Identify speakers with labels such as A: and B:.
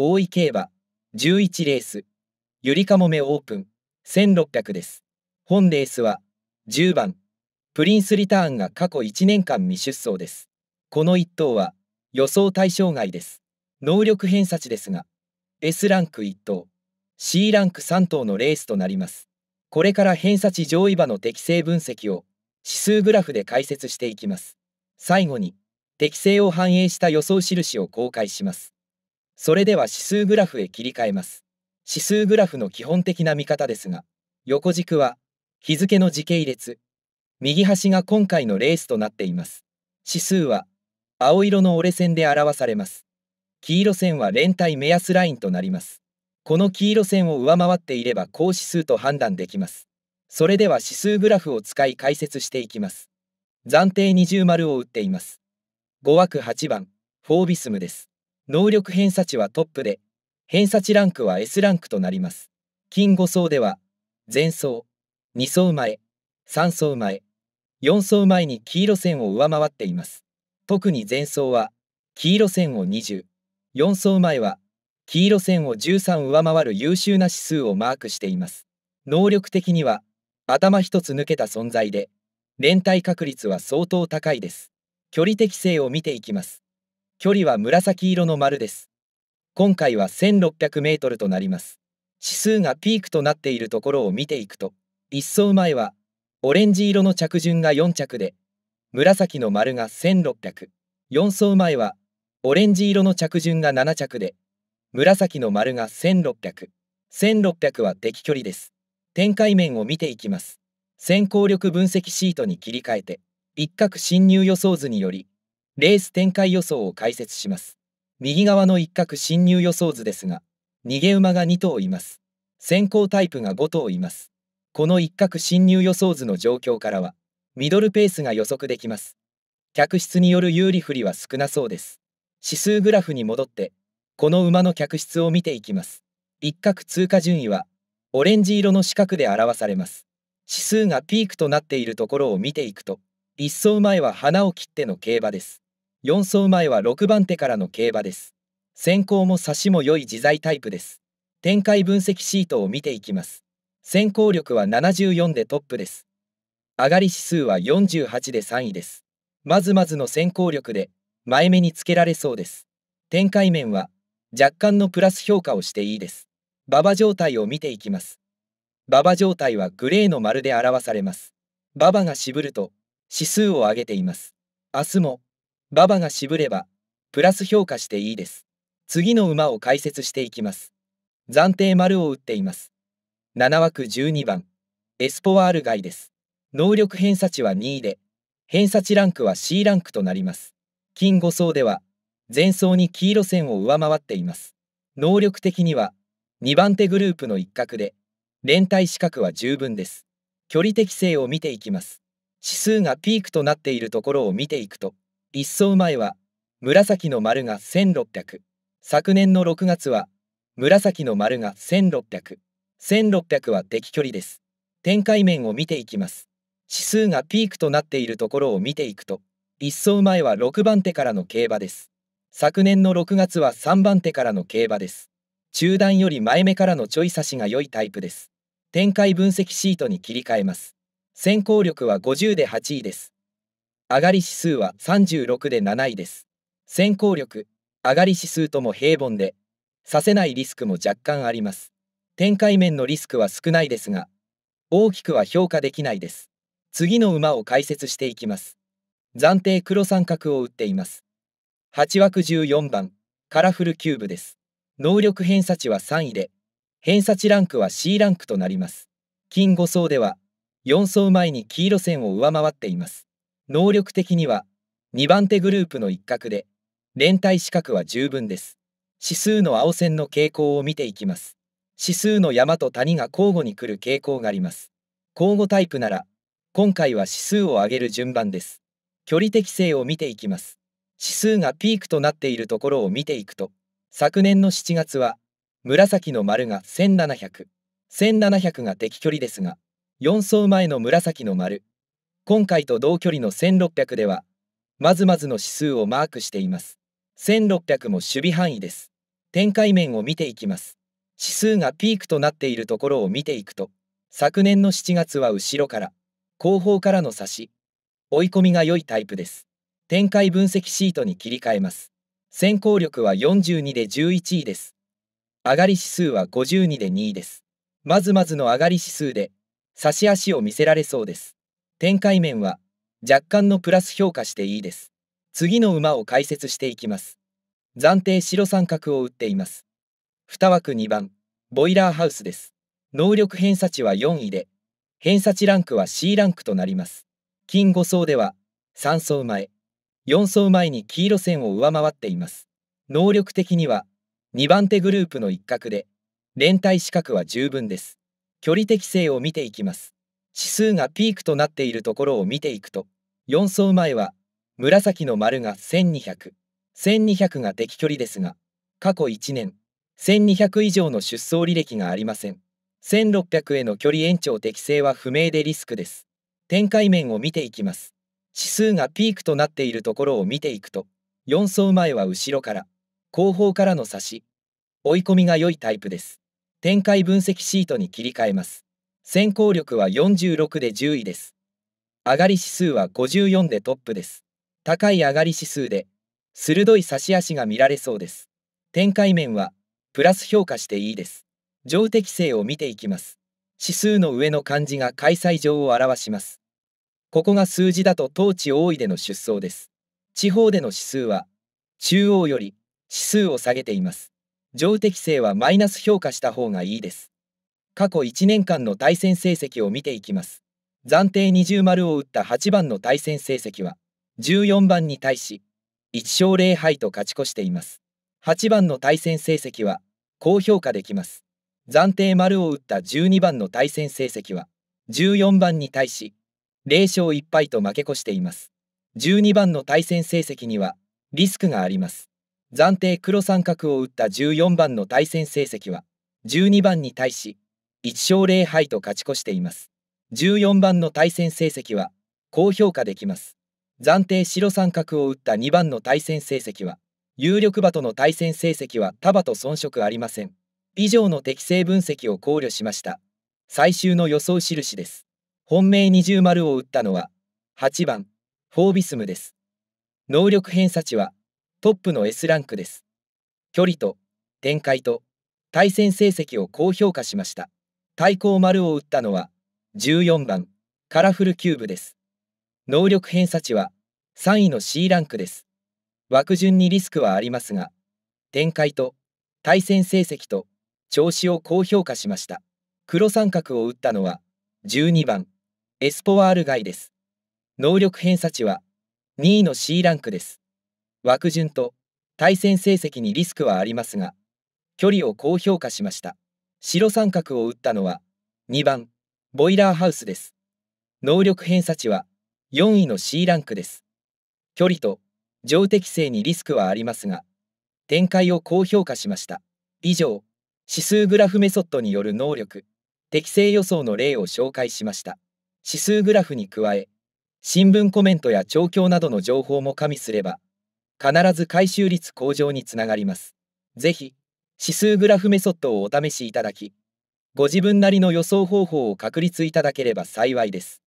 A: 大井競馬11レースゆりかもめオープン1600です本レースは10番プリンスリターンが過去1年間未出走ですこの1等は予想対象外です能力偏差値ですが S ランク1等 C ランク3等のレースとなりますこれから偏差値上位馬の適正分析を指数グラフで解説していきます最後に適正を反映した予想印を公開しますそれでは指数グラフへ切り替えます。指数グラフの基本的な見方ですが、横軸は日付の時系列、右端が今回のレースとなっています。指数は青色の折れ線で表されます。黄色線は連帯目安ラインとなります。この黄色線を上回っていれば高指数と判断できます。それでは指数グラフを使い解説していきます。暫定二重丸を打っています。5枠8番、フォービスムです。能力偏差値はトップで、偏差値ランクは S ランクとなります。金5層では、前層、2層前、3層前、4層前に黄色線を上回っています。特に前層は、黄色線を20、4層前は、黄色線を13上回る優秀な指数をマークしています。能力的には、頭一つ抜けた存在で、連帯確率は相当高いです。距離適性を見ていきます。距離は紫色の丸です。今回は1600メートルとなります。指数がピークとなっているところを見ていくと、一走前は、オレンジ色の着順が4着で、紫の丸が1600、4層前は、オレンジ色の着順が7着で、紫の丸が1600、1600は敵距離です。展開面を見ていきます。先行力分析シートに切り替えて、一角侵入予想図により、レース展開予想を解説します。右側の一角進入予想図ですが、逃げ馬が2頭います。先行タイプが5頭います。この一角進入予想図の状況からは、ミドルペースが予測できます。客室による有利不利は少なそうです。指数グラフに戻って、この馬の客室を見ていきます。一角通過順位は、オレンジ色の四角で表されます。指数がピークとなっているところを見ていくと、一走前は花を切っての競馬です。4走前は6番手からの競馬です。先行も差しも良い自在タイプです。展開分析シートを見ていきます。先行力は74でトップです。上がり指数は48で3位です。まずまずの先行力で、前目につけられそうです。展開面は、若干のプラス評価をしていいです。馬場状態を見ていきます。馬場状態はグレーの丸で表されます。馬場が渋ると、指数を上げています。明日も、馬場が渋れば、プラス評価していいです。次の馬を解説していきます。暫定丸を打っています。7枠12番、エスポワール外です。能力偏差値は2位で、偏差値ランクは C ランクとなります。金5層では、前走に黄色線を上回っています。能力的には、2番手グループの一角で、連帯資格は十分です。距離適性を見ていきます。指数がピークとなっているところを見ていくと、一層前は紫の丸が1600昨年の6月は紫の丸が1600 1600は敵距離です展開面を見ていきます指数がピークとなっているところを見ていくと一層前は6番手からの競馬です昨年の6月は3番手からの競馬です中段より前目からのちょい差しが良いタイプです展開分析シートに切り替えます先行力は50で8位です上がり指数は36で7位です。先行力、上がり指数とも平凡で、させないリスクも若干あります。展開面のリスクは少ないですが、大きくは評価できないです。次の馬を解説していきます。暫定黒三角を打っています。8枠14番、カラフルキューブです。能力偏差値は3位で、偏差値ランクは C ランクとなります。金5層では、4層前に黄色線を上回っています。能力的には2番手グループの一角で連帯資格は十分です指数の青線の傾向を見ていきます指数の山と谷が交互に来る傾向があります交互タイプなら今回は指数を上げる順番です距離適性を見ていきます指数がピークとなっているところを見ていくと昨年の7月は紫の丸が17001700が適距離ですが4層前の紫の丸今回と同距離の1600では、まずまずの指数をマークしています。1600も守備範囲です。展開面を見ていきます。指数がピークとなっているところを見ていくと、昨年の7月は後ろから、後方からの差し、追い込みが良いタイプです。展開分析シートに切り替えます。先行力は42で11位です。上がり指数は52で2位です。まずまずの上がり指数で、差し足を見せられそうです。展開面は若干のプラス評価していいです。次の馬を解説していきます。暫定白三角を打っています。2枠2番、ボイラーハウスです。能力偏差値は4位で、偏差値ランクは C ランクとなります。金5層では、3走前、4走前に黄色線を上回っています。能力的には、2番手グループの一角で、連帯資格は十分です。距離適性を見ていきます。指数がピークとなっているところを見ていくと4層前は紫の丸が1200、1200が適距離ですが過去1年1200以上の出走履歴がありません1600への距離延長適正は不明でリスクです展開面を見ていきます指数がピークとなっているところを見ていくと4走前は後ろから後方からの差し追い込みが良いタイプです展開分析シートに切り替えます先行力は46で10位です。上がり指数は54でトップです。高い上がり指数で、鋭い差し足が見られそうです。展開面は、プラス評価していいです。上適性を見ていきます。指数の上の漢字が開催上を表します。ここが数字だと当地多いでの出走です。地方での指数は、中央より指数を下げています。上適性はマイナス評価した方がいいです。過去1年間の対戦成績を見ていきます。暫定20丸を打った8番の対戦成績は、14番に対し、1勝0敗と勝ち越しています。8番の対戦成績は、高評価できます。暫定丸を打った12番の対戦成績は、14番に対し、0勝1敗と負け越しています。12番の対戦成績には、リスクがあります。暫定黒三角を打った14番の対戦成績は、12番に対し、1勝0敗と勝ち越しています。14番の対戦成績は高評価できます。暫定白三角を打った2番の対戦成績は有力馬との対戦成績は束と遜色ありません。以上の適正分析を考慮しました。最終の予想印です。本命二重丸を打ったのは8番フォービスムです。能力偏差値はトップの S ランクです。距離と展開と対戦成績を高評価しました。対抗丸を打ったのは14番カラフルキューブです。能力偏差値は3位の C ランクです。枠順にリスクはありますが、展開と対戦成績と調子を高評価しました。黒三角を打ったのは12番エスポワールイです。能力偏差値は2位の C ランクです。枠順と対戦成績にリスクはありますが、距離を高評価しました。白三角を打ったのは2番ボイラーハウスです。能力偏差値は4位の C ランクです。距離と上適性にリスクはありますが、展開を高評価しました。以上、指数グラフメソッドによる能力、適正予想の例を紹介しました。指数グラフに加え、新聞コメントや調教などの情報も加味すれば、必ず回収率向上につながります。是非指数グラフメソッドをお試しいただき、ご自分なりの予想方法を確立いただければ幸いです。